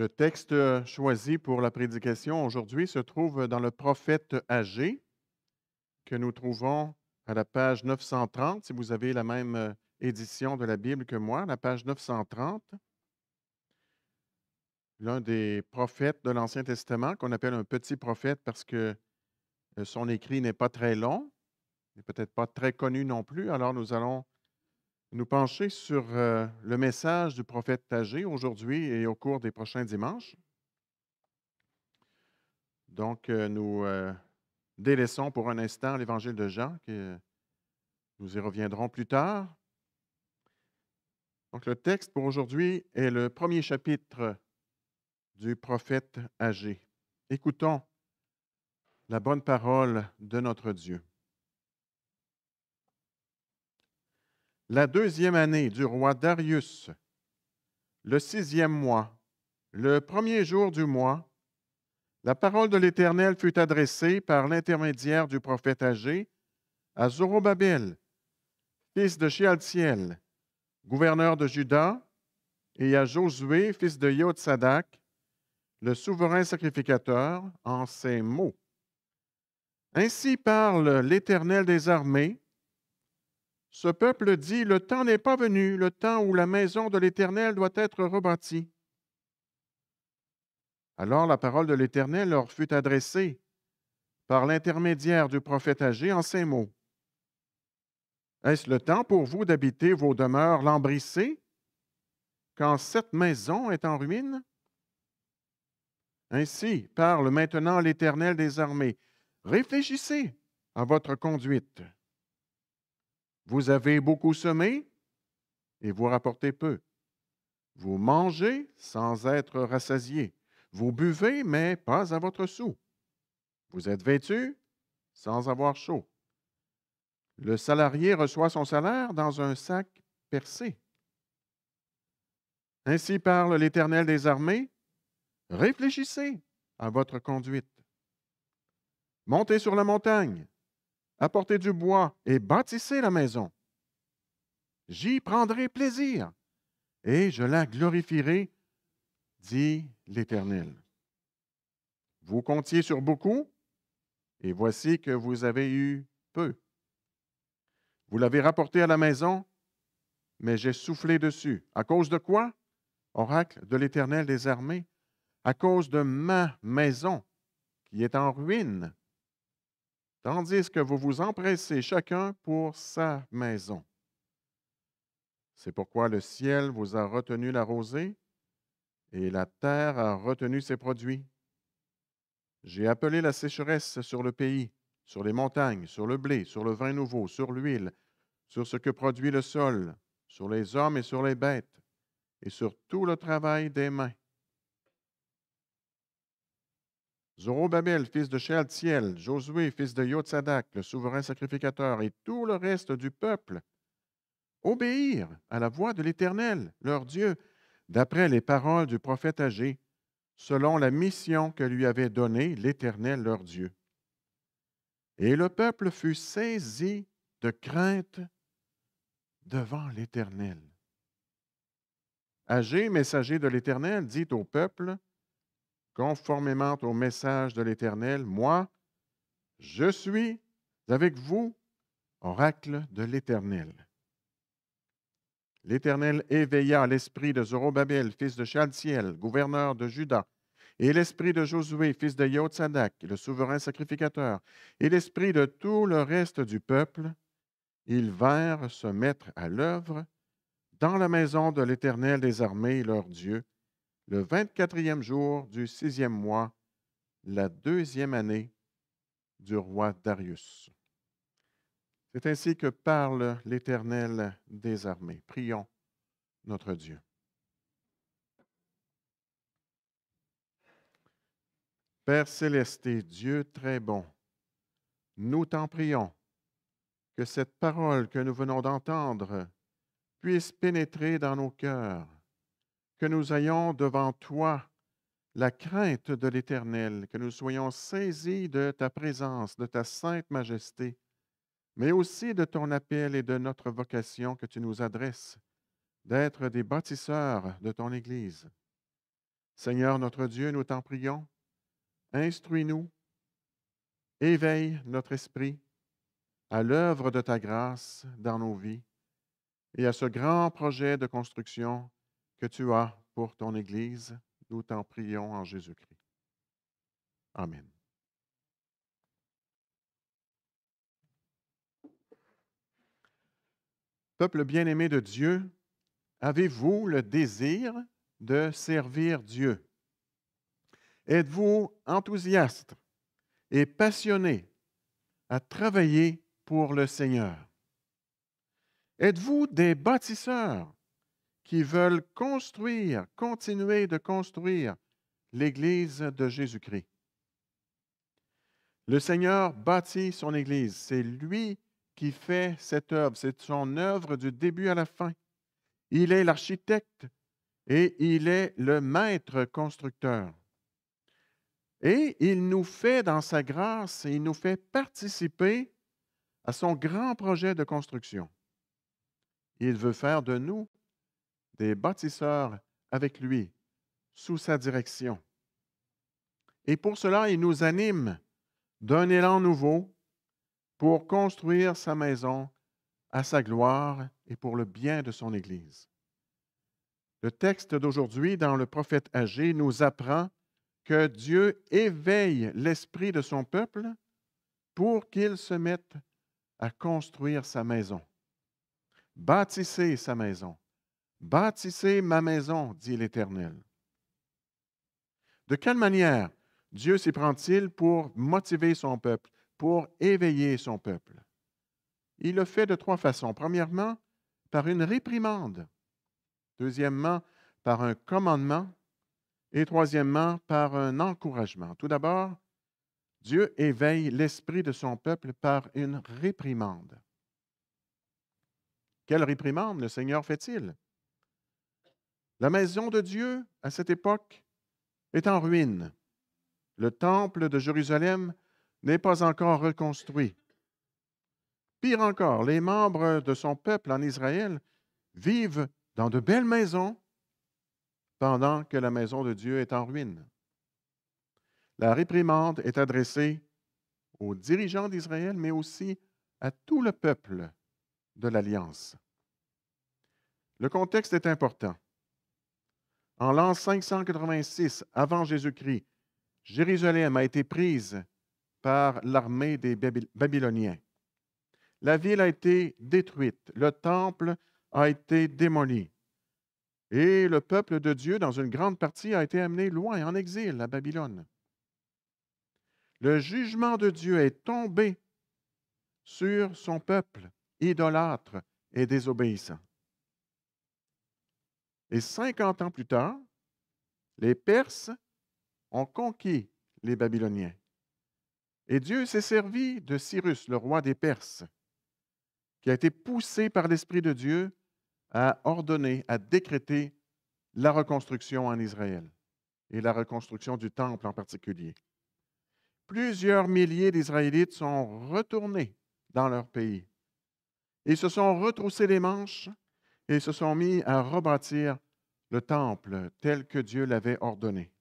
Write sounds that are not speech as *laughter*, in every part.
Le texte euh, choisi pour la prédication aujourd'hui se trouve dans le prophète âgé, que nous trouvons à la page 930, si vous avez la même euh, édition de la Bible que moi, la page 930. L'un des prophètes de l'Ancien Testament, qu'on appelle un petit prophète parce que euh, son écrit n'est pas très long, n'est peut-être pas très connu non plus. Alors nous allons nous pencher sur euh, le message du prophète âgé aujourd'hui et au cours des prochains dimanches. Donc, euh, nous euh, délaissons pour un instant l'évangile de Jean, que nous y reviendrons plus tard. Donc, le texte pour aujourd'hui est le premier chapitre du prophète âgé. Écoutons la bonne parole de notre Dieu. la deuxième année du roi Darius, le sixième mois, le premier jour du mois, la parole de l'Éternel fut adressée par l'intermédiaire du prophète âgé, à Zorobabel, fils de Shealtiel, gouverneur de Juda, et à Josué, fils de Yotsadak, le souverain sacrificateur, en ces mots. Ainsi parle l'Éternel des armées, ce peuple dit, le temps n'est pas venu, le temps où la maison de l'Éternel doit être rebâtie. Alors la parole de l'Éternel leur fut adressée par l'intermédiaire du prophète âgé en ces mots. Est-ce le temps pour vous d'habiter vos demeures lambrissées quand cette maison est en ruine? Ainsi parle maintenant l'Éternel des armées. Réfléchissez à votre conduite. Vous avez beaucoup semé et vous rapportez peu. Vous mangez sans être rassasié. Vous buvez, mais pas à votre sou. Vous êtes vêtu sans avoir chaud. Le salarié reçoit son salaire dans un sac percé. Ainsi parle l'Éternel des armées. Réfléchissez à votre conduite. Montez sur la montagne, apportez du bois et bâtissez la maison. J'y prendrai plaisir et je la glorifierai, dit l'Éternel. Vous comptiez sur beaucoup, et voici que vous avez eu peu. Vous l'avez rapporté à la maison, mais j'ai soufflé dessus. À cause de quoi? Oracle de l'Éternel des armées, à cause de ma maison qui est en ruine tandis que vous vous empressez chacun pour sa maison. C'est pourquoi le ciel vous a retenu la rosée et la terre a retenu ses produits. J'ai appelé la sécheresse sur le pays, sur les montagnes, sur le blé, sur le vin nouveau, sur l'huile, sur ce que produit le sol, sur les hommes et sur les bêtes, et sur tout le travail des mains. Zorobabel, fils de Shealtiel, Josué, fils de Yotsadak, le souverain sacrificateur, et tout le reste du peuple, obéir à la voix de l'Éternel, leur Dieu, d'après les paroles du prophète Agé, selon la mission que lui avait donnée l'Éternel, leur Dieu. Et le peuple fut saisi de crainte devant l'Éternel. Âgé, messager de l'Éternel, dit au peuple, conformément au message de l'Éternel, moi, je suis avec vous, oracle de l'Éternel. L'Éternel éveilla l'esprit de Zorobabel, fils de Chaltiel, gouverneur de Juda, et l'esprit de Josué, fils de Yotzadak, le souverain sacrificateur, et l'esprit de tout le reste du peuple. Ils vinrent se mettre à l'œuvre dans la maison de l'Éternel des armées, leur Dieu, le 24e jour du sixième mois, la deuxième année du roi Darius. C'est ainsi que parle l'Éternel des armées. Prions notre Dieu. Père céleste et Dieu très bon, nous t'en prions que cette parole que nous venons d'entendre puisse pénétrer dans nos cœurs que nous ayons devant toi la crainte de l'Éternel, que nous soyons saisis de ta présence, de ta sainte majesté, mais aussi de ton appel et de notre vocation que tu nous adresses, d'être des bâtisseurs de ton Église. Seigneur notre Dieu, nous t'en prions, instruis-nous, éveille notre esprit à l'œuvre de ta grâce dans nos vies et à ce grand projet de construction que tu as pour ton Église, nous t'en prions en Jésus-Christ. Amen. Peuple bien-aimé de Dieu, avez-vous le désir de servir Dieu? Êtes-vous enthousiaste et passionné à travailler pour le Seigneur? Êtes-vous des bâtisseurs qui veulent construire, continuer de construire l'Église de Jésus-Christ. Le Seigneur bâtit son Église. C'est lui qui fait cette œuvre. C'est son œuvre du début à la fin. Il est l'architecte et il est le maître constructeur. Et il nous fait dans sa grâce, il nous fait participer à son grand projet de construction. Il veut faire de nous des bâtisseurs avec lui, sous sa direction. Et pour cela, il nous anime d'un élan nouveau pour construire sa maison à sa gloire et pour le bien de son Église. Le texte d'aujourd'hui dans le prophète âgé nous apprend que Dieu éveille l'esprit de son peuple pour qu'il se mette à construire sa maison. Bâtissez sa maison, Bâtissez ma maison, dit l'Éternel. De quelle manière Dieu s'y prend-il pour motiver son peuple, pour éveiller son peuple? Il le fait de trois façons. Premièrement, par une réprimande. Deuxièmement, par un commandement. Et troisièmement, par un encouragement. Tout d'abord, Dieu éveille l'esprit de son peuple par une réprimande. Quelle réprimande le Seigneur fait-il? La maison de Dieu, à cette époque, est en ruine. Le temple de Jérusalem n'est pas encore reconstruit. Pire encore, les membres de son peuple en Israël vivent dans de belles maisons pendant que la maison de Dieu est en ruine. La réprimande est adressée aux dirigeants d'Israël, mais aussi à tout le peuple de l'Alliance. Le contexte est important. En l'an 586 avant Jésus-Christ, Jérusalem a été prise par l'armée des Babyloniens. La ville a été détruite, le temple a été démoli. Et le peuple de Dieu, dans une grande partie, a été amené loin, en exil, à Babylone. Le jugement de Dieu est tombé sur son peuple idolâtre et désobéissant. Et 50 ans plus tard, les Perses ont conquis les Babyloniens. Et Dieu s'est servi de Cyrus, le roi des Perses, qui a été poussé par l'Esprit de Dieu à ordonner, à décréter la reconstruction en Israël et la reconstruction du temple en particulier. Plusieurs milliers d'Israélites sont retournés dans leur pays. et se sont retroussés les manches et se sont mis à rebâtir le temple tel que Dieu l'avait ordonné.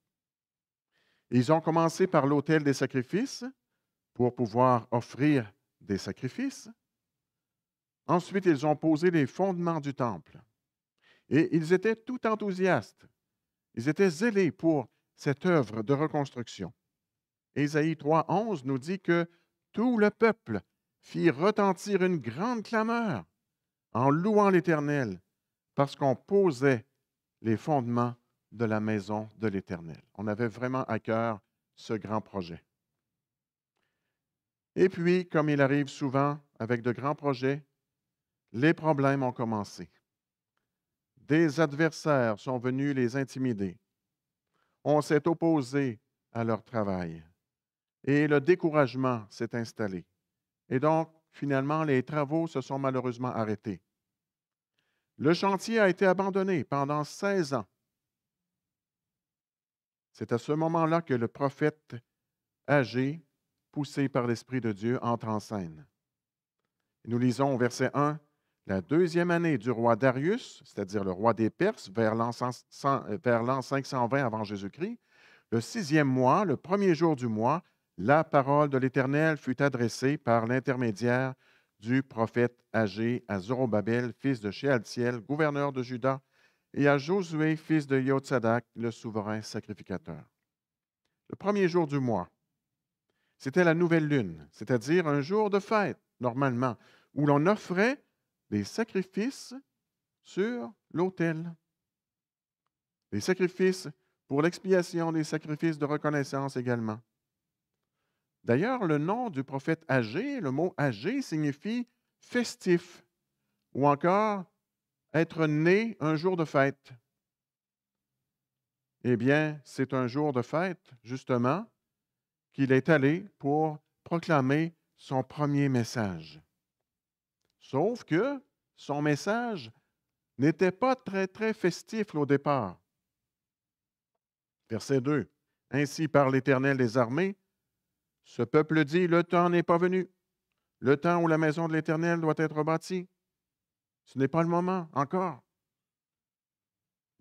Ils ont commencé par l'autel des sacrifices pour pouvoir offrir des sacrifices. Ensuite, ils ont posé les fondements du temple. Et ils étaient tout enthousiastes. Ils étaient zélés pour cette œuvre de reconstruction. Ésaïe 3.11 nous dit que tout le peuple fit retentir une grande clameur en louant l'Éternel, parce qu'on posait les fondements de la maison de l'Éternel. On avait vraiment à cœur ce grand projet. Et puis, comme il arrive souvent avec de grands projets, les problèmes ont commencé. Des adversaires sont venus les intimider. On s'est opposé à leur travail. Et le découragement s'est installé. Et donc, Finalement, les travaux se sont malheureusement arrêtés. Le chantier a été abandonné pendant 16 ans. C'est à ce moment-là que le prophète âgé, poussé par l'Esprit de Dieu, entre en scène. Nous lisons au verset 1, la deuxième année du roi Darius, c'est-à-dire le roi des Perses, vers l'an 520 euh, avant Jésus-Christ, le sixième mois, le premier jour du mois, la parole de l'Éternel fut adressée par l'intermédiaire du prophète âgé à Zorobabel, fils de Shealtiel, gouverneur de Juda, et à Josué, fils de Yotsadak, le souverain sacrificateur. Le premier jour du mois, c'était la nouvelle lune, c'est-à-dire un jour de fête, normalement, où l'on offrait des sacrifices sur l'autel. Des sacrifices pour l'expiation, des sacrifices de reconnaissance également. D'ailleurs, le nom du prophète âgé, le mot âgé signifie festif ou encore être né un jour de fête. Eh bien, c'est un jour de fête, justement, qu'il est allé pour proclamer son premier message. Sauf que son message n'était pas très, très festif au départ. Verset 2. Ainsi par l'Éternel des armées, ce peuple dit, le temps n'est pas venu, le temps où la maison de l'Éternel doit être bâtie. Ce n'est pas le moment encore.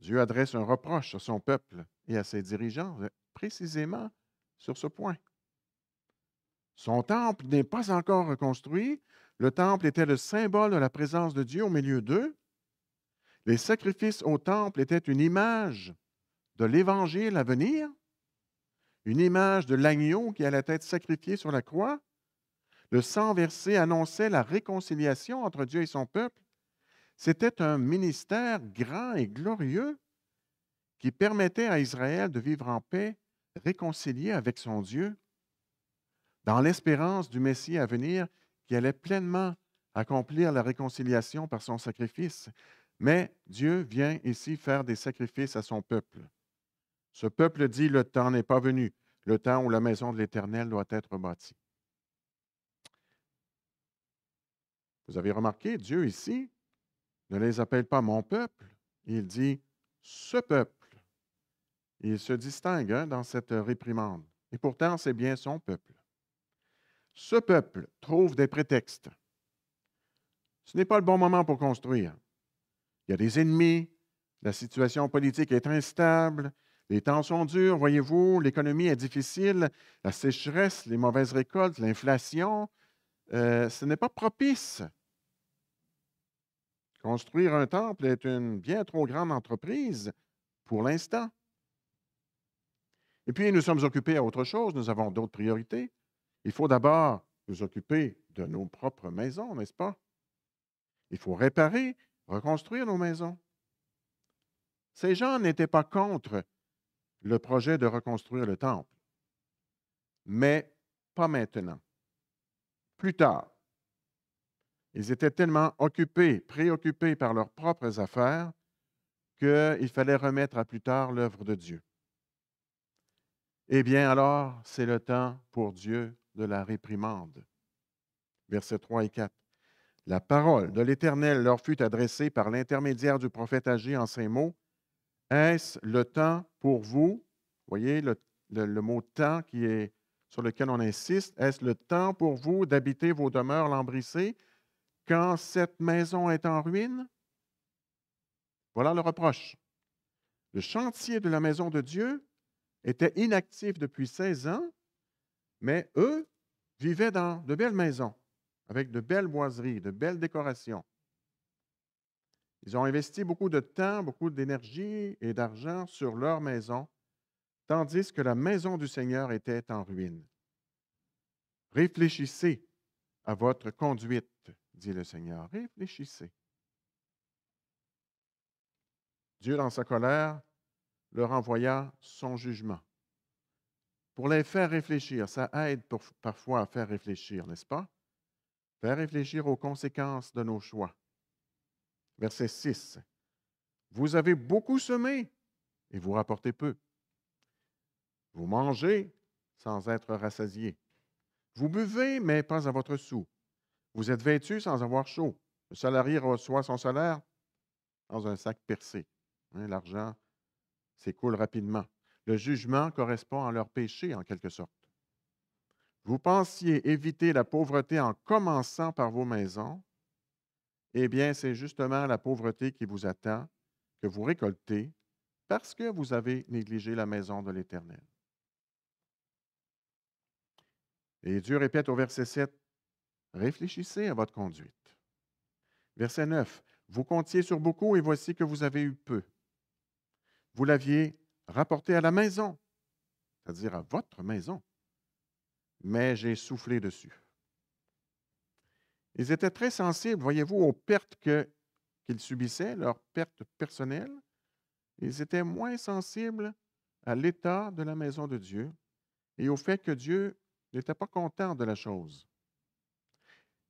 Dieu adresse un reproche à son peuple et à ses dirigeants euh, précisément sur ce point. Son temple n'est pas encore reconstruit. Le temple était le symbole de la présence de Dieu au milieu d'eux. Les sacrifices au temple étaient une image de l'Évangile à venir une image de l'agneau qui allait être sacrifié sur la croix. Le sang versé annonçait la réconciliation entre Dieu et son peuple. C'était un ministère grand et glorieux qui permettait à Israël de vivre en paix, réconcilié avec son Dieu, dans l'espérance du Messie à venir qui allait pleinement accomplir la réconciliation par son sacrifice. Mais Dieu vient ici faire des sacrifices à son peuple. Ce peuple dit, le temps n'est pas venu, le temps où la maison de l'Éternel doit être bâtie. Vous avez remarqué, Dieu ici ne les appelle pas mon peuple, il dit ce peuple. Il se distingue hein, dans cette réprimande. Et pourtant, c'est bien son peuple. Ce peuple trouve des prétextes. Ce n'est pas le bon moment pour construire. Il y a des ennemis, la situation politique est instable, les temps sont durs, voyez-vous, l'économie est difficile, la sécheresse, les mauvaises récoltes, l'inflation, euh, ce n'est pas propice. Construire un temple est une bien trop grande entreprise pour l'instant. Et puis, nous sommes occupés à autre chose, nous avons d'autres priorités. Il faut d'abord nous occuper de nos propres maisons, n'est-ce pas? Il faut réparer, reconstruire nos maisons. Ces gens n'étaient pas contre le projet de reconstruire le temple, mais pas maintenant, plus tard. Ils étaient tellement occupés, préoccupés par leurs propres affaires, qu'il fallait remettre à plus tard l'œuvre de Dieu. Eh bien alors, c'est le temps pour Dieu de la réprimande. Versets 3 et 4. La parole de l'Éternel leur fut adressée par l'intermédiaire du prophète âgé en ces mots. Est-ce le temps pour vous? Voyez le, le, mot temps qui est sur lequel on insiste. Est-ce le temps pour vous d'habiter vos demeures lambrissées quand cette maison est en ruine? Voilà le reproche. Le chantier de la maison de Dieu était inactif depuis 16 ans, mais eux vivaient dans de belles maisons, avec de belles boiseries, de belles décorations. Ils ont investi beaucoup de temps, beaucoup d'énergie et d'argent sur leur maison, tandis que la maison du Seigneur était en ruine. Réfléchissez à votre conduite, dit le Seigneur. Réfléchissez. Dieu, dans sa colère, leur envoya son jugement. Pour les faire réfléchir, ça aide parfois à faire réfléchir, n'est-ce pas? Faire réfléchir aux conséquences de nos choix verset 6. Vous avez beaucoup semé et vous rapportez peu. Vous mangez sans être rassasié. Vous buvez, mais pas à votre sou. Vous êtes vêtu sans avoir chaud. Le salarié reçoit son salaire dans un sac percé. Hein, l'argent s'écoule rapidement. Le jugement correspond à leur péché, en quelque sorte. Vous pensiez éviter la pauvreté en commençant par vos maisons, eh bien, c'est justement la pauvreté qui vous attend, que vous récoltez, parce que vous avez négligé la maison de l'Éternel. Et Dieu répète au verset 7, Réfléchissez à votre conduite. Verset 9, Vous comptiez sur beaucoup et voici que vous avez eu peu. Vous l'aviez rapporté à la maison, c'est-à-dire à votre maison, mais j'ai soufflé dessus. Ils étaient très sensibles, voyez-vous, aux pertes qu'ils subissaient, leurs pertes personnelles. Ils étaient moins sensibles à l'état de la maison de Dieu et au fait que Dieu n'était pas content de la chose.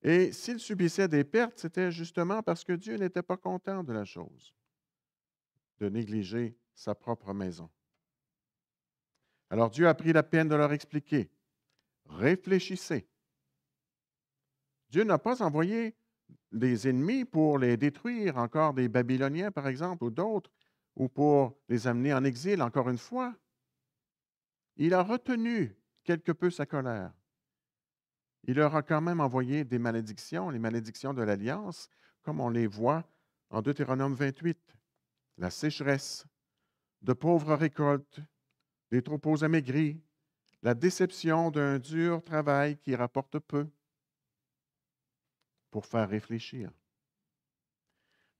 Et s'ils subissaient des pertes, c'était justement parce que Dieu n'était pas content de la chose, de négliger sa propre maison. Alors Dieu a pris la peine de leur expliquer, réfléchissez Dieu n'a pas envoyé des ennemis pour les détruire, encore des Babyloniens par exemple ou d'autres, ou pour les amener en exil encore une fois. Il a retenu quelque peu sa colère. Il leur a quand même envoyé des malédictions, les malédictions de l'Alliance, comme on les voit en Deutéronome 28. La sécheresse, de pauvres récoltes, des troupeaux amaigris, la déception d'un dur travail qui rapporte peu, pour faire réfléchir.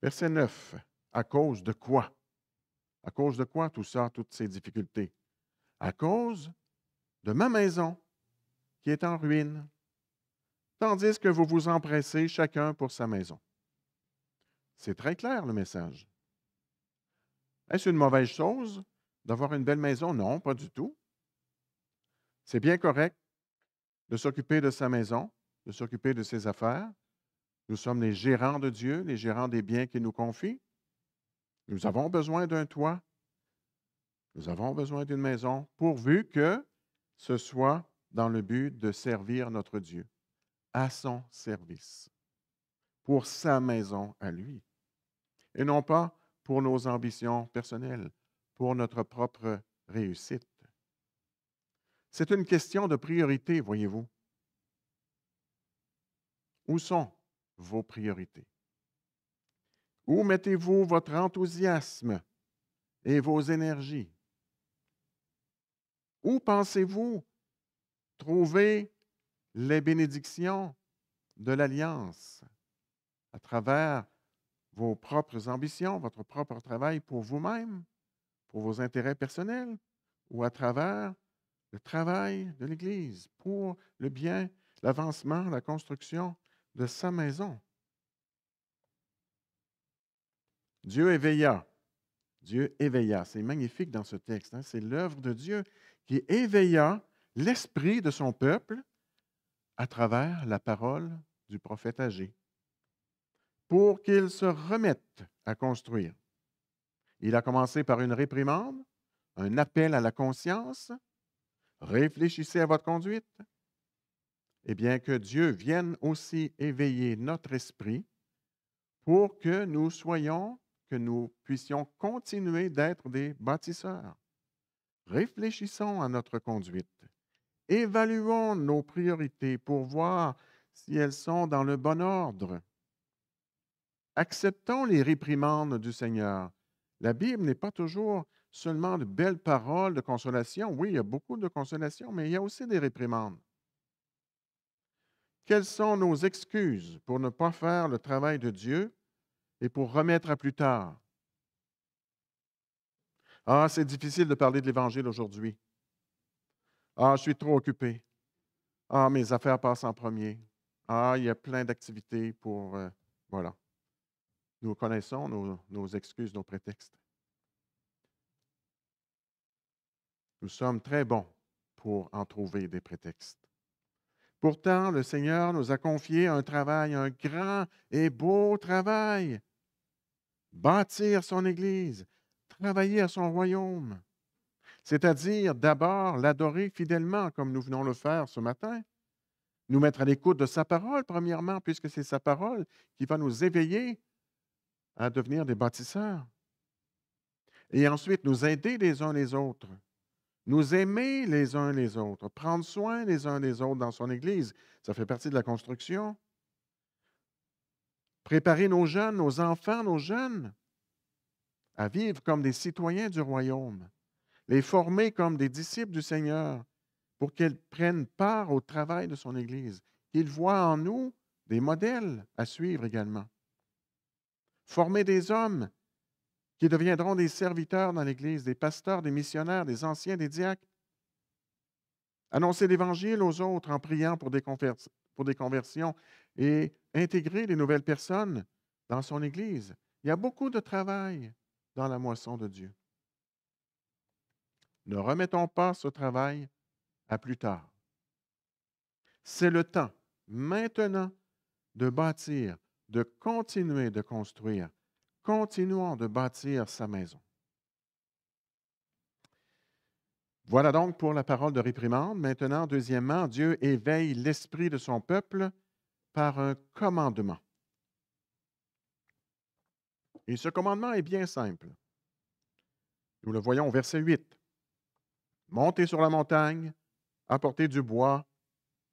Verset 9. À cause de quoi? À cause de quoi tout ça, toutes ces difficultés? À cause de ma maison qui est en ruine, tandis que vous vous empressez chacun pour sa maison. C'est très clair le message. Est-ce une mauvaise chose d'avoir une belle maison? Non, pas du tout. C'est bien correct de s'occuper de sa maison, de s'occuper de ses affaires, nous sommes les gérants de Dieu, les gérants des biens qu'il nous confie. Nous avons besoin d'un toit. Nous avons besoin d'une maison, pourvu que ce soit dans le but de servir notre Dieu, à son service, pour sa maison à lui, et non pas pour nos ambitions personnelles, pour notre propre réussite. C'est une question de priorité, voyez-vous. Où sont vos priorités? Où mettez-vous votre enthousiasme et vos énergies? Où pensez-vous trouver les bénédictions de l'Alliance à travers vos propres ambitions, votre propre travail pour vous-même, pour vos intérêts personnels, ou à travers le travail de l'Église pour le bien, l'avancement, la construction de sa maison. Dieu éveilla. Dieu éveilla. C'est magnifique dans ce texte. Hein. C'est l'œuvre de Dieu qui éveilla l'esprit de son peuple à travers la parole du prophète âgé pour qu'il se remette à construire. Il a commencé par une réprimande, un appel à la conscience. Réfléchissez à votre conduite eh bien que Dieu vienne aussi éveiller notre esprit pour que nous soyons, que nous puissions continuer d'être des bâtisseurs. Réfléchissons à notre conduite. Évaluons nos priorités pour voir si elles sont dans le bon ordre. Acceptons les réprimandes du Seigneur. La Bible n'est pas toujours seulement de belles paroles de consolation. Oui, il y a beaucoup de consolation, mais il y a aussi des réprimandes. Quelles sont nos excuses pour ne pas faire le travail de Dieu et pour remettre à plus tard? Ah, c'est difficile de parler de l'Évangile aujourd'hui. Ah, je suis trop occupé. Ah, mes affaires passent en premier. Ah, il y a plein d'activités pour... Euh, voilà. Nous connaissons nos excuses, nos prétextes. Nous sommes très bons pour en trouver des prétextes. Pourtant, le Seigneur nous a confié un travail, un grand et beau travail. Bâtir son Église, travailler à son royaume, c'est-à-dire d'abord l'adorer fidèlement comme nous venons le faire ce matin, nous mettre à l'écoute de sa parole premièrement, puisque c'est sa parole qui va nous éveiller à devenir des bâtisseurs, et ensuite nous aider les uns les autres nous aimer les uns les autres, prendre soin les uns des autres dans son Église. Ça fait partie de la construction. Préparer nos jeunes, nos enfants, nos jeunes à vivre comme des citoyens du royaume, les former comme des disciples du Seigneur pour qu'ils prennent part au travail de son Église, qu'ils voient en nous des modèles à suivre également. Former des hommes qui deviendront des serviteurs dans l'Église, des pasteurs, des missionnaires, des anciens, des diacres. Annoncer l'Évangile aux autres en priant pour des, pour des conversions et intégrer les nouvelles personnes dans son Église. Il y a beaucoup de travail dans la moisson de Dieu. Ne remettons pas ce travail à plus tard. C'est le temps, maintenant, de bâtir, de continuer de construire Continuons de bâtir sa maison. Voilà donc pour la parole de réprimande. Maintenant, deuxièmement, Dieu éveille l'esprit de son peuple par un commandement. Et ce commandement est bien simple. Nous le voyons au verset 8. Montez sur la montagne, apportez du bois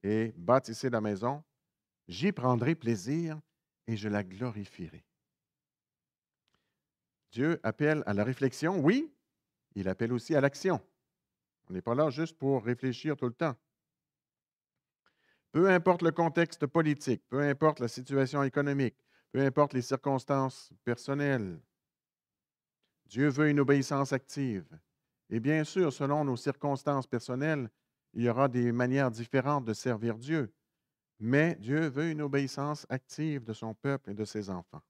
et bâtissez la maison. J'y prendrai plaisir et je la glorifierai. Dieu appelle à la réflexion, oui, il appelle aussi à l'action. On n'est pas là juste pour réfléchir tout le temps. Peu importe le contexte politique, peu importe la situation économique, peu importe les circonstances personnelles, Dieu veut une obéissance active. Et bien sûr, selon nos circonstances personnelles, il y aura des manières différentes de servir Dieu. Mais Dieu veut une obéissance active de son peuple et de ses enfants.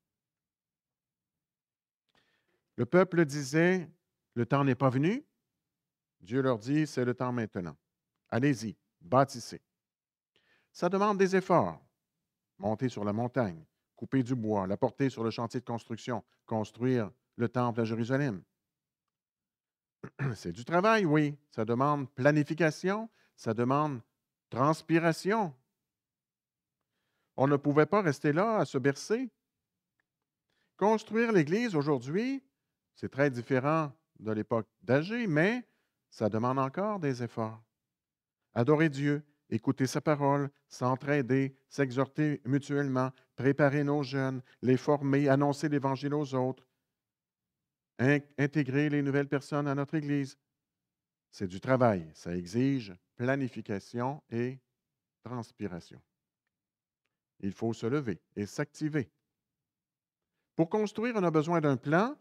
Le peuple disait, le temps n'est pas venu. Dieu leur dit, c'est le temps maintenant. Allez-y, bâtissez. Ça demande des efforts. Monter sur la montagne, couper du bois, la porter sur le chantier de construction, construire le temple à Jérusalem. *clears throat* C'est du travail, oui. Ça demande planification, ça demande transpiration. On ne pouvait pas rester là à se bercer. Construire l'Église aujourd'hui, c'est très différent de l'époque d'Agé, mais ça demande encore des efforts. Adorer Dieu, écouter sa parole, s'entraider, s'exhorter mutuellement, préparer nos jeunes, les former, annoncer l'Évangile aux autres, intégrer les nouvelles personnes à notre Église. C'est du travail, ça exige planification et transpiration. Il faut se lever et s'activer. Pour construire, on a besoin d'un plan,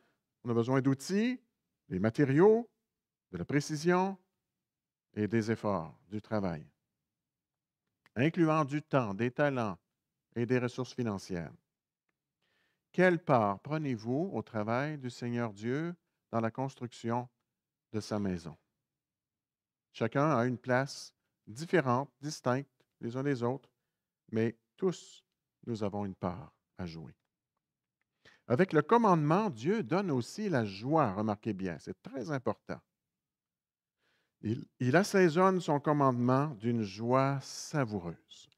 on a besoin d'outils, des matériaux, de la précision et des efforts, du travail, incluant du temps, des talents et des ressources financières. Quelle part prenez-vous au travail du Seigneur Dieu dans la construction de sa maison? Chacun a une place différente, distincte les uns des autres, mais tous, nous avons une part à jouer. Avec le commandement, Dieu donne aussi la joie, remarquez bien, c'est très important. Il, assaisonne son commandement d'une joie savoureuse.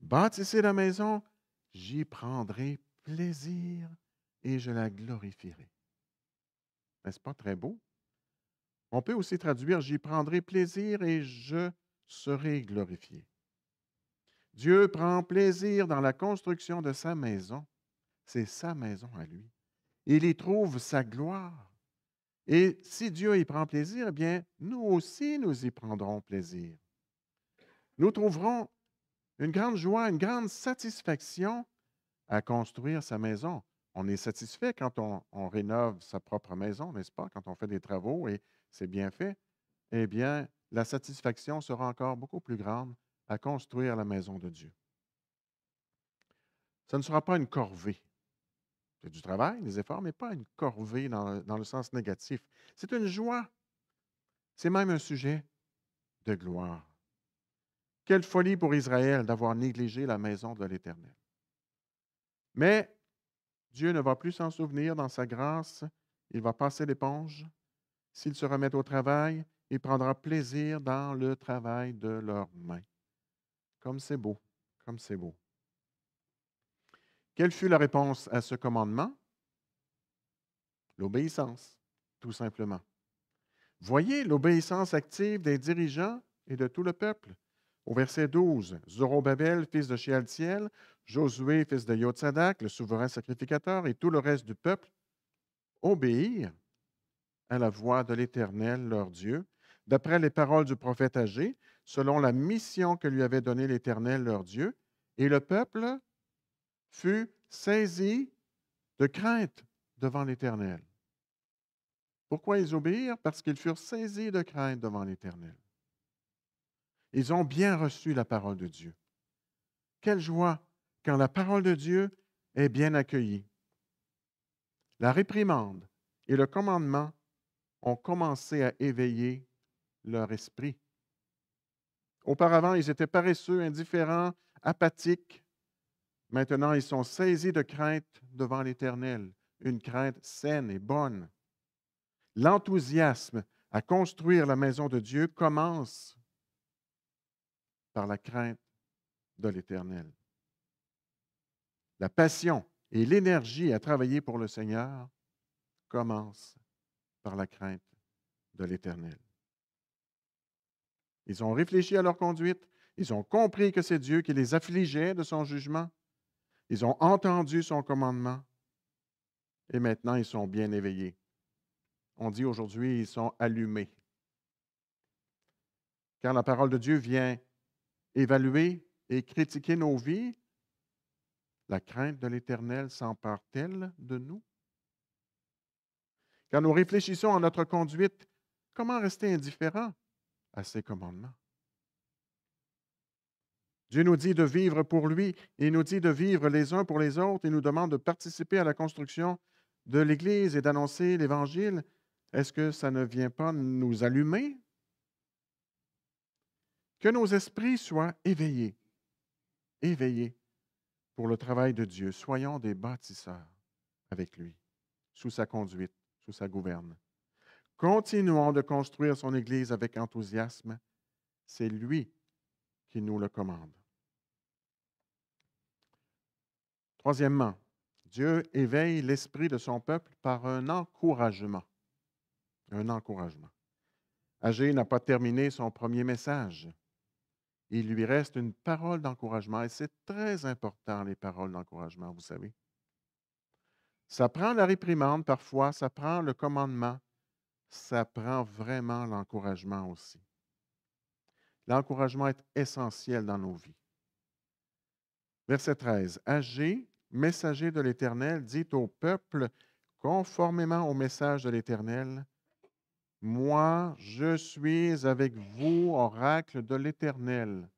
Bâtissez la maison, j'y prendrai plaisir et je la glorifierai. N'est-ce pas très beau? On peut aussi traduire J'y prendrai plaisir et je serai glorifié. Dieu prend plaisir dans la construction de sa maison c'est sa maison à lui. Il y trouve sa gloire. Et si Dieu y prend plaisir, eh bien, nous aussi, nous y prendrons plaisir. Nous trouverons une grande joie, une grande satisfaction à construire sa maison. On est satisfait quand on, rénove sa propre maison, n'est-ce pas? Quand on fait des travaux et c'est bien fait, eh bien, la satisfaction sera encore beaucoup plus grande à construire la maison de Dieu. Ça ne sera pas une corvée. C'est du travail, des efforts, mais pas une corvée dans, le sens négatif. C'est une joie. C'est même un sujet de gloire. Quelle folie pour Israël d'avoir négligé la maison de l'Éternel. Mais Dieu ne va plus s'en souvenir dans sa grâce. Il va passer l'éponge. S'il se remettent au travail, il prendra plaisir dans le travail de leurs mains. Comme c'est beau, comme c'est beau. Quelle fut la réponse à ce commandement? L'obéissance, tout simplement. Voyez l'obéissance active des dirigeants et de tout le peuple. Au verset 12, Zorobabel, fils de Shealtiel, Josué, fils de Yotsadak, le souverain sacrificateur et tout le reste du peuple, obéirent à la voix de l'Éternel, leur Dieu, d'après les paroles du prophète âgé, selon la mission que lui avait donnée l'Éternel, leur Dieu, et le peuple fut saisi de crainte devant l'Éternel. Pourquoi ils obéirent? Parce qu'ils furent saisis de crainte devant l'Éternel. Ils ont bien reçu la parole de Dieu. Quelle joie quand la parole de Dieu est bien accueillie. La réprimande et le commandement ont commencé à éveiller leur esprit. Auparavant, ils étaient paresseux, indifférents, apathiques, Maintenant, ils sont saisis de crainte devant l'Éternel, une crainte saine et bonne. L'enthousiasme à construire la maison de Dieu commence par la crainte de l'Éternel. La passion et l'énergie à travailler pour le Seigneur commencent par la crainte de l'Éternel. Ils ont réfléchi à leur conduite, ils ont compris que c'est Dieu qui les affligeait de son jugement, ils ont entendu son commandement et maintenant ils sont bien éveillés. On dit aujourd'hui, ils sont allumés. Car la parole de Dieu vient évaluer et critiquer nos vies. La crainte de l'Éternel s'empare-t-elle de nous? Quand nous réfléchissons à notre conduite, comment rester indifférent à ses commandements? Dieu nous dit de vivre pour lui, il nous dit de vivre les uns pour les autres, il nous demande de participer à la construction de l'Église et d'annoncer l'Évangile. Est-ce que ça ne vient pas nous allumer? Que nos esprits soient éveillés, éveillés pour le travail de Dieu. Soyons des bâtisseurs avec lui, sous sa conduite, sous sa gouverne. Continuons de construire son Église avec enthousiasme. C'est lui nous le commande. Troisièmement, Dieu éveille l'esprit de son peuple par un encouragement. Un encouragement. Agé n'a pas terminé son premier message. Il lui reste une parole d'encouragement et c'est très important, les paroles d'encouragement, vous savez. Ça prend la réprimande parfois, ça prend le commandement, ça prend vraiment l'encouragement aussi. L'encouragement est essentiel dans nos vies. Verset 13. Agé, messager de l'Éternel, dit au peuple, conformément au message de l'Éternel, Moi, je suis avec vous, oracle de l'Éternel.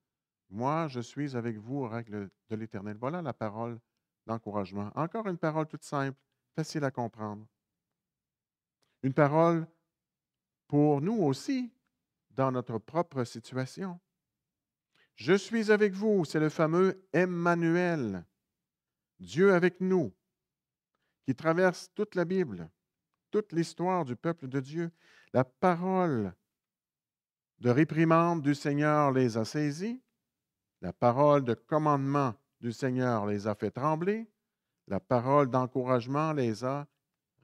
Moi, je suis avec vous, oracle de l'Éternel. Voilà la parole d'encouragement. Encore une parole toute simple, facile à comprendre. Une parole pour nous aussi dans notre propre situation. Je suis avec vous, c'est le fameux Emmanuel, Dieu avec nous, qui traverse toute la Bible, toute l'histoire du peuple de Dieu. La parole de réprimande du Seigneur les a saisis, la parole de commandement du Seigneur les a fait trembler, la parole d'encouragement les a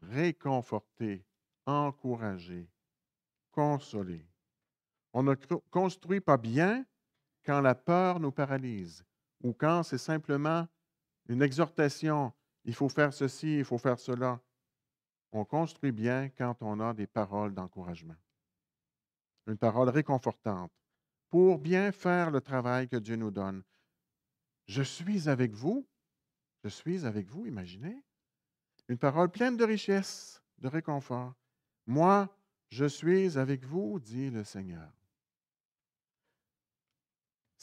réconfortés, encouragés, consolés. On ne construit pas bien quand la peur nous paralyse ou quand c'est simplement une exhortation, il faut faire ceci, il faut faire cela. On construit bien quand on a des paroles d'encouragement, une parole réconfortante pour bien faire le travail que Dieu nous donne. Je suis avec vous, je suis avec vous, imaginez. Une parole pleine de richesse, de réconfort. Moi, je suis avec vous, dit le Seigneur.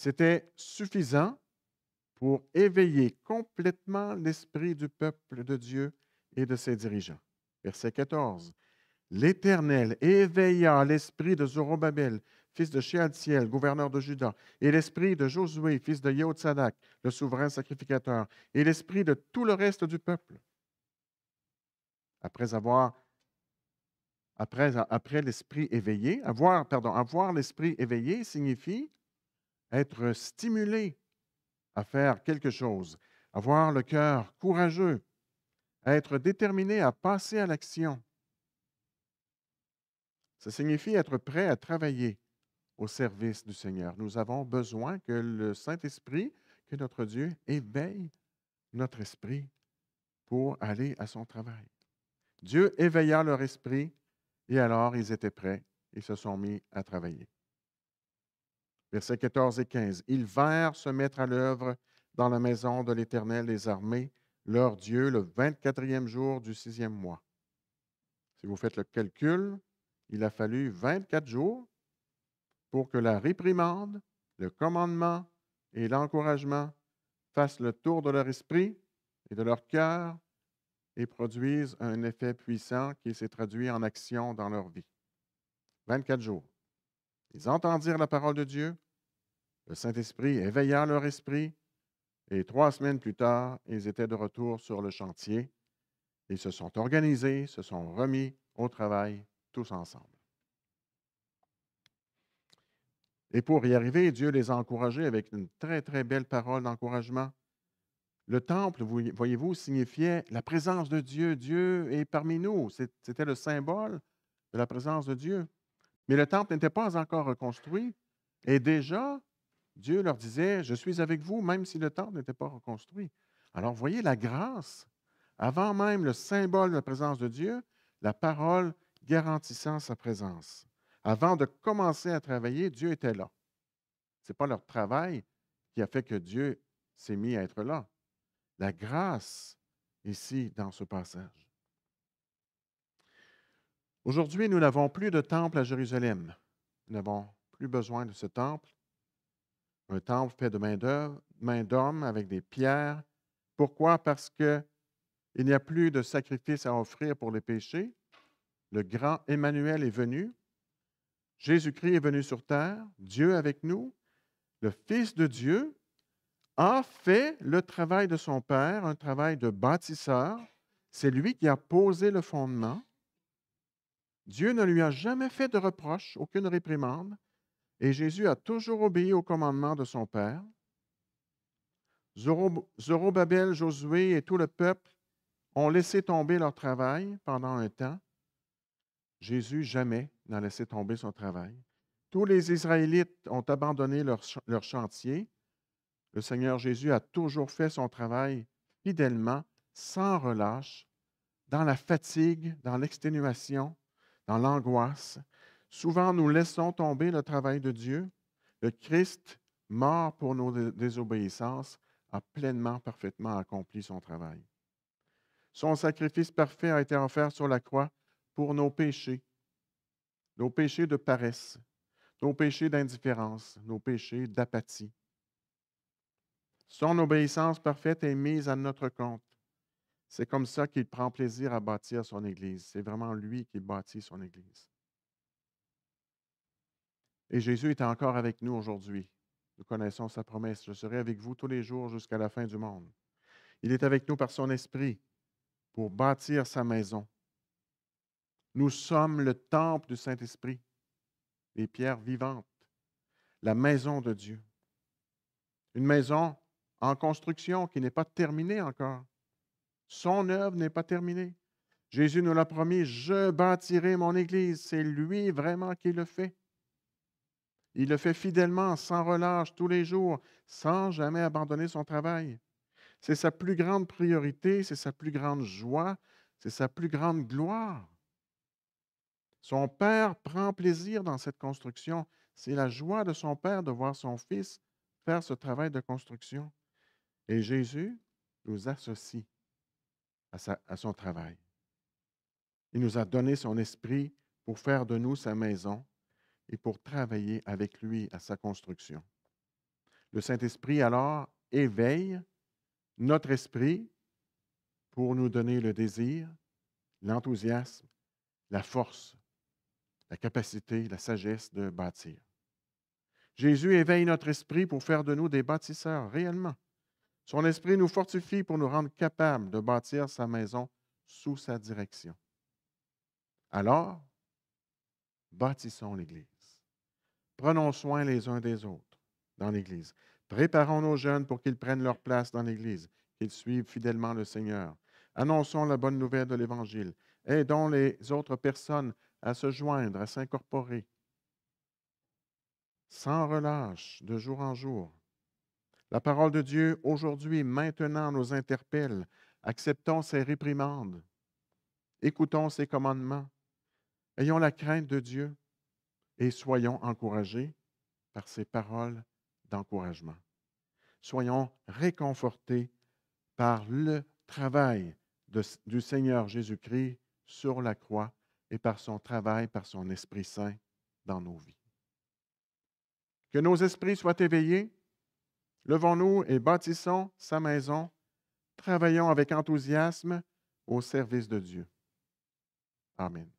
C'était suffisant pour éveiller complètement l'esprit du peuple de Dieu et de ses dirigeants. Verset 14. L'Éternel éveilla l'esprit de Zorobabel, fils de Shealtiel, gouverneur de Juda, et l'esprit de Josué, fils de Yehotsadak, le souverain sacrificateur, et l'esprit de tout le reste du peuple. Après avoir après, après l'esprit éveillé, avoir, pardon, avoir l'esprit éveillé signifie être stimulé à faire quelque chose, avoir le cœur courageux, être déterminé à passer à l'action. Ça signifie être prêt à travailler au service du Seigneur. Nous avons besoin que le Saint-Esprit, que notre Dieu éveille notre esprit pour aller à son travail. Dieu éveilla leur esprit et alors ils étaient prêts. Ils se sont mis à travailler. Versets 14 et 15. Ils vinrent se mettre à l'œuvre dans la maison de l'Éternel des armées, leur Dieu, le 24e jour du sixième mois. Si vous faites le calcul, il a fallu 24 jours pour que la réprimande, le commandement et l'encouragement fassent le tour de leur esprit et de leur cœur et produisent un effet puissant qui s'est traduit en action dans leur vie. 24 jours. Ils entendirent la parole de Dieu, le Saint-Esprit éveilla leur esprit, et trois semaines plus tard, ils étaient de retour sur le chantier. Ils se sont organisés, se sont remis au travail tous ensemble. Et pour y arriver, Dieu les a encouragés avec une très, très belle parole d'encouragement. Le temple, voyez-vous, signifiait la présence de Dieu. Dieu est parmi nous. C'était le symbole de la présence de Dieu. Mais le temple n'était pas encore reconstruit. Et déjà, Dieu leur disait, je suis avec vous, même si le temple n'était pas reconstruit. Alors, voyez la grâce. Avant même le symbole de la présence de Dieu, la parole garantissant sa présence. Avant de commencer à travailler, Dieu était là. Ce n'est pas leur travail qui a fait que Dieu s'est mis à être là. La grâce ici dans ce passage. Aujourd'hui, nous n'avons plus de temple à Jérusalem. Nous n'avons plus besoin de ce temple. Un temple fait de main d'homme avec des pierres. Pourquoi? Parce que il n'y a plus de sacrifice à offrir pour les péchés. Le grand Emmanuel est venu. Jésus-Christ est venu sur terre, Dieu avec nous. Le Fils de Dieu a fait le travail de son Père, un travail de bâtisseur. C'est lui qui a posé le fondement. Dieu ne lui a jamais fait de reproche, aucune réprimande, et Jésus a toujours obéi au commandement de son Père. Zorobabel, Josué et tout le peuple ont laissé tomber leur travail pendant un temps. Jésus jamais n'a laissé tomber son travail. Tous les Israélites ont abandonné leur chantier. Le Seigneur Jésus a toujours fait son travail fidèlement, sans relâche, dans la fatigue, dans l'exténuation, dans l'angoisse. Souvent, nous laissons tomber le travail de Dieu. Le Christ, mort pour nos désobéissances, a pleinement, parfaitement accompli son travail. Son sacrifice parfait a été offert sur la croix pour nos péchés, nos péchés de paresse, nos péchés d'indifférence, nos péchés d'apathie. Son obéissance parfaite est mise à notre compte. C'est comme ça qu'il prend plaisir à bâtir son Église. C'est vraiment lui qui bâtit son Église. Et Jésus est encore avec nous aujourd'hui. Nous connaissons sa promesse. Je serai avec vous tous les jours jusqu'à la fin du monde. Il est avec nous par son esprit pour bâtir sa maison. Nous sommes le temple du Saint-Esprit, les pierres vivantes, la maison de Dieu. Une maison en construction qui n'est pas terminée encore. Son œuvre n'est pas terminée. Jésus nous l'a promis, je bâtirai mon Église. C'est lui vraiment qui le fait. Il le fait fidèlement, sans relâche, tous les jours, sans jamais abandonner son travail. C'est sa plus grande priorité, c'est sa plus grande joie, c'est sa plus grande gloire. Son Père prend plaisir dans cette construction. C'est la joie de son Père de voir son Fils faire ce travail de construction. Et Jésus nous associe à, son travail. Il nous a donné son esprit pour faire de nous sa maison et pour travailler avec lui à sa construction. Le Saint-Esprit alors éveille notre esprit pour nous donner le désir, l'enthousiasme, la force, la capacité, la sagesse de bâtir. Jésus éveille notre esprit pour faire de nous des bâtisseurs réellement son esprit nous fortifie pour nous rendre capables de bâtir sa maison sous sa direction. Alors, bâtissons l'Église. Prenons soin les uns des autres dans l'Église. Préparons nos jeunes pour qu'ils prennent leur place dans l'Église, qu'ils suivent fidèlement le Seigneur. Annonçons la bonne nouvelle de l'Évangile. Aidons les autres personnes à se joindre, à s'incorporer. Sans relâche, de jour en jour, la parole de Dieu, aujourd'hui, maintenant, nous interpelle. Acceptons ses réprimandes. Écoutons ses commandements. Ayons la crainte de Dieu et soyons encouragés par ses paroles d'encouragement. Soyons réconfortés par le travail du Seigneur Jésus-Christ sur la croix et par son travail, par son Esprit Saint dans nos vies. Que nos esprits soient éveillés Levons-nous et bâtissons sa maison. Travaillons avec enthousiasme au service de Dieu. Amen.